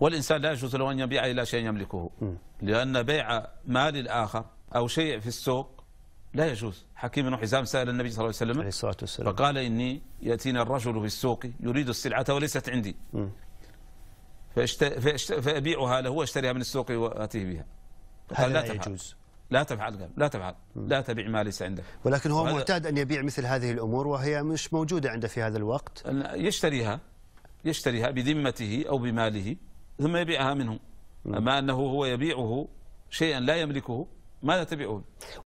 والإنسان لا يجوز له أن يبيع إلى شيء يملكه لأن بيع مال الآخر أو شيء في السوق لا يجوز حكيم بن حزام سأل النبي صلى الله عليه وسلم فقال إني يأتينا الرجل في السوق يريد السلعة وليست عندي فأشت... فأبيعها له واشتريها من السوق وأتيه بها هل لا, لا يجوز لا تفعل قال لا تفعل لا تبيع ما ليس عندك ولكن هو معتاد أن يبيع مثل هذه الأمور وهي مش موجودة عنده في هذا الوقت يشتريها يشتريها بذمته أو بماله ثم يبيعها منه نعم. أما أنه هو يبيعه شيئا لا يملكه ماذا تبيعه